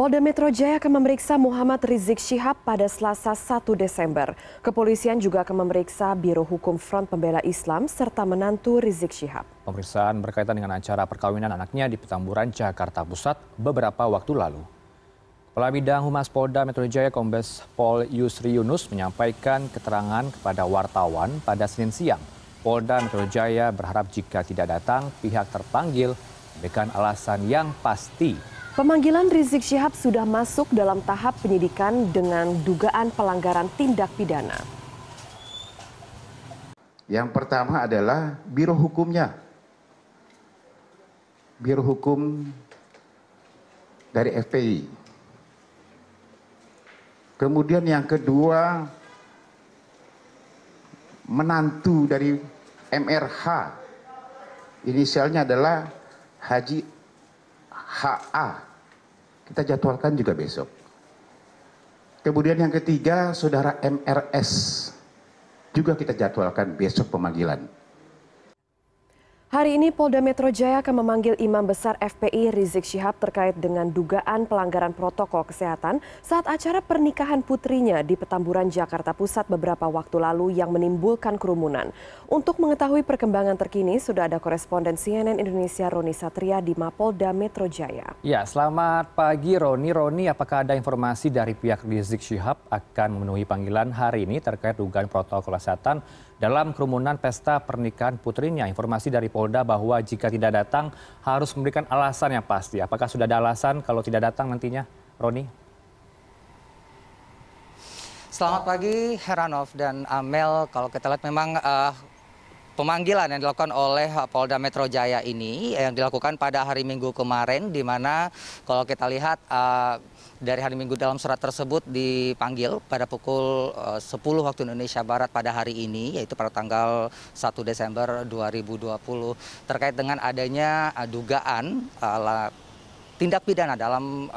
Polda Metro Jaya akan memeriksa Muhammad Rizik Syihab pada Selasa 1 Desember. Kepolisian juga akan memeriksa Biro Hukum Front Pembela Islam serta menantu Rizik Syihab. Pemeriksaan berkaitan dengan acara perkawinan anaknya di Petamburan, Jakarta Pusat beberapa waktu lalu. Kepala Bidang Humas Polda Metro Jaya Kombes Pol Yusri Yunus menyampaikan keterangan kepada wartawan pada Senin siang. Polda Metro Jaya berharap jika tidak datang, pihak terpanggil memberikan alasan yang pasti Pemanggilan Rizik Syihab sudah masuk dalam tahap penyidikan dengan dugaan pelanggaran tindak pidana. Yang pertama adalah biro hukumnya. Biro hukum dari FPI. Kemudian yang kedua menantu dari MRH. Inisialnya adalah Haji HA. Kita jadwalkan juga besok. Kemudian yang ketiga, saudara MRS. Juga kita jadwalkan besok pemanggilan. Hari ini Polda Metro Jaya akan memanggil Imam Besar FPI Rizik Syihab terkait dengan dugaan pelanggaran protokol kesehatan saat acara pernikahan putrinya di Petamburan Jakarta Pusat beberapa waktu lalu yang menimbulkan kerumunan. Untuk mengetahui perkembangan terkini, sudah ada koresponden CNN Indonesia Roni Satria di Mapolda Metro Jaya. Ya, selamat pagi Roni. Roni, apakah ada informasi dari pihak Rizik Syihab akan memenuhi panggilan hari ini terkait dugaan protokol kesehatan dalam kerumunan pesta pernikahan putrinya. Informasi dari Polda bahwa jika tidak datang harus memberikan alasan yang pasti. Apakah sudah ada alasan kalau tidak datang nantinya, Roni? Selamat pagi Heranov dan Amel. Kalau kita lihat memang uh, pemanggilan yang dilakukan oleh Polda Metro Jaya ini yang dilakukan pada hari Minggu kemarin di mana kalau kita lihat uh, dari hari Minggu dalam surat tersebut dipanggil pada pukul eh, uh, 10 waktu Indonesia Barat pada hari ini yaitu pada tanggal 1 Desember 2020 terkait dengan adanya eh, dugaan tindak pidana dalam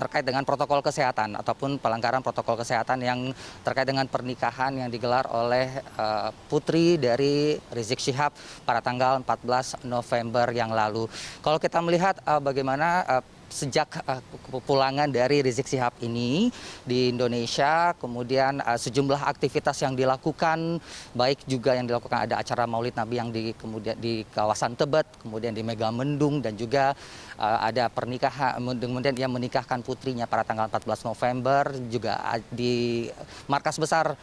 terkait dengan protokol kesehatan ataupun pelanggaran protokol kesehatan yang terkait dengan pernikahan yang digelar oleh uh, putri dari Rizik Syihab pada tanggal 14 November yang lalu. Kalau kita melihat uh, bagaimana uh, sejak eh, kepulangan dari Rizik Sihab ini di Indonesia, kemudian eh, sejumlah aktivitas yang dilakukan, baik juga yang dilakukan ada acara Maulid Nabi yang di kemudian di kawasan Tebet, kemudian di Megamendung dan juga eh, ada pernikahan, kemudian ia menikahkan putrinya pada tanggal 14 November juga di markas besar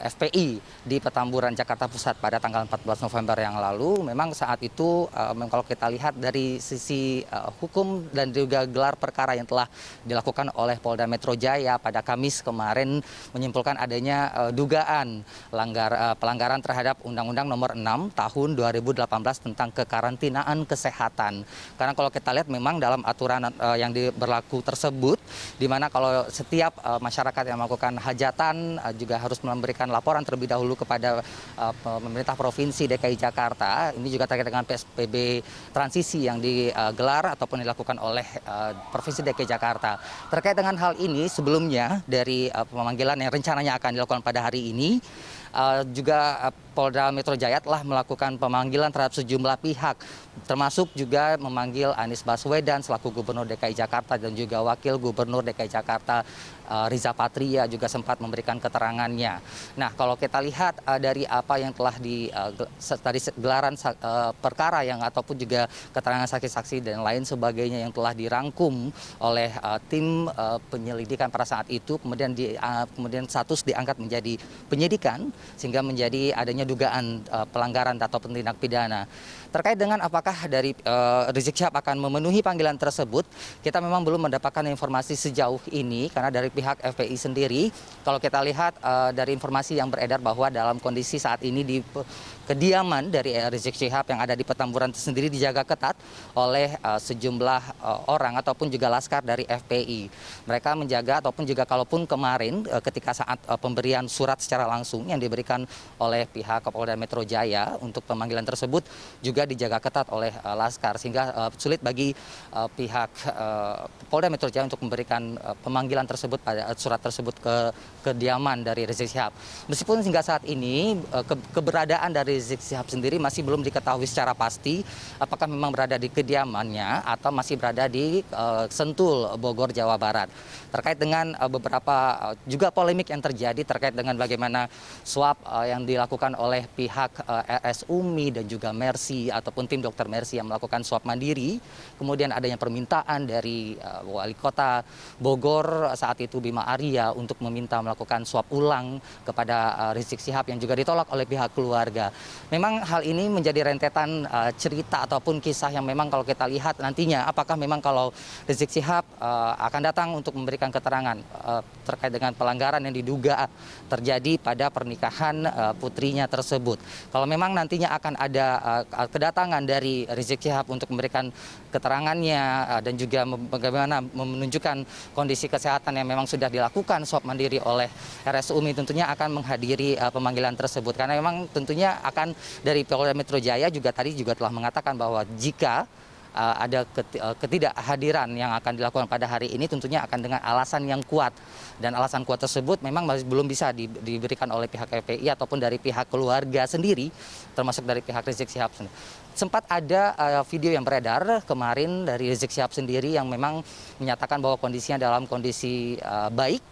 FPI di Petamburan Jakarta Pusat pada tanggal 14 November yang lalu. Memang saat itu, kalau kita lihat dari sisi hukum dan juga gelar perkara yang telah dilakukan oleh Polda Metro Jaya pada Kamis kemarin menyimpulkan adanya eh, dugaan langgar, eh, pelanggaran terhadap Undang-Undang Nomor 6 Tahun 2018 tentang kekarantinaan kesehatan. Karena kalau kita lihat memang dalam aturan eh, yang berlaku tersebut, di mana kalau setiap masyarakat yang melakukan hajatan juga harus memberikan laporan terlebih dahulu kepada pemerintah provinsi DKI Jakarta. Ini juga terkait dengan PSBB transisi yang digelar ataupun dilakukan oleh oleh uh, Provinsi DKI Jakarta. Terkait dengan hal ini sebelumnya dari uh, pemanggilan yang rencananya akan dilakukan pada hari ini uh, juga uh, Polda Metro Jaya telah melakukan pemanggilan terhadap sejumlah pihak, termasuk juga memanggil Anies Baswedan selaku Gubernur DKI Jakarta dan juga Wakil Gubernur DKI Jakarta eh, Riza Patria juga sempat memberikan keterangannya. Nah, kalau kita lihat eh, dari apa yang telah di eh, dari gelaran perkara yang ataupun juga keterangan saksi-saksi dan lain sebagainya yang telah dirangkum oleh tim penyelidikan pada saat itu, kemudian di, kemudian status diangkat menjadi penyidikan sehingga menjadi adanya adanya dugaan uh, pelanggaran atau tindak pidana. Terkait dengan apakah dari uh, Rizik Syihab akan memenuhi panggilan tersebut, kita memang belum mendapatkan informasi sejauh ini karena dari pihak FPI sendiri, kalau kita lihat uh, dari informasi yang beredar bahwa dalam kondisi saat ini di kediaman dari Rizik Syihab yang ada di Petamburan sendiri dijaga ketat oleh uh, sejumlah uh, orang ataupun juga laskar dari FPI. Mereka menjaga ataupun juga kalaupun kemarin uh, ketika saat uh, pemberian surat secara langsung yang diberikan oleh pihak pihak Kapolda Metro Jaya untuk pemanggilan tersebut juga dijaga ketat oleh uh, Laskar sehingga uh, sulit bagi uh, pihak uh, Polda Metro Jaya untuk memberikan uh, pemanggilan tersebut pada uh, surat tersebut ke kediaman dari Rizik Syihab. Meskipun hingga saat ini uh, ke keberadaan dari Rizik Syihab sendiri masih belum diketahui secara pasti apakah memang berada di kediamannya atau masih berada di uh, Sentul Bogor Jawa Barat. Terkait dengan uh, beberapa uh, juga polemik yang terjadi terkait dengan bagaimana suap uh, yang dilakukan oleh pihak eh, RS Umi dan juga Mercy ataupun tim dokter Mercy yang melakukan swab mandiri. Kemudian adanya permintaan dari eh, wali kota Bogor saat itu Bima Arya untuk meminta melakukan swab ulang kepada eh, Rizik Sihab yang juga ditolak oleh pihak keluarga. Memang hal ini menjadi rentetan cerita ataupun kisah yang memang kalau kita lihat nantinya apakah memang kalau Rizik Sihab akan datang untuk memberikan keterangan terkait dengan pelanggaran yang diduga terjadi pada pernikahan putrinya tersebut. Kalau memang nantinya akan ada uh, kedatangan dari Rizik Syihab untuk memberikan keterangannya uh, dan juga bagaimana menunjukkan kondisi kesehatan yang memang sudah dilakukan swab mandiri oleh Umi tentunya akan menghadiri uh, pemanggilan tersebut karena memang tentunya akan dari Polda Metro Jaya juga tadi juga telah mengatakan bahwa jika Eh, ada eh, ketidakhadiran yang akan dilakukan pada hari ini tentunya akan dengan alasan yang kuat dan alasan kuat tersebut memang masih belum bisa diberikan oleh pihak FPI ataupun dari pihak keluarga sendiri termasuk dari pihak Rizik Sihab sempat ada uh, video yang beredar kemarin dari Rizik Sihab sendiri yang memang menyatakan bahwa kondisinya dalam kondisi uh, baik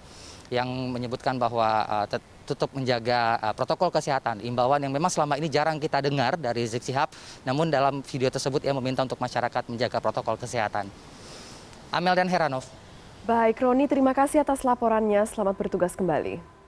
yang menyebutkan bahwa uh, tetap menjaga uh, protokol kesehatan, imbauan yang memang selama ini jarang kita dengar dari Rizik Sihab, namun dalam video tersebut ia meminta untuk masyarakat menjaga protokol kesehatan. Amel dan Heranov. Baik, Roni, terima kasih atas laporannya. Selamat bertugas kembali.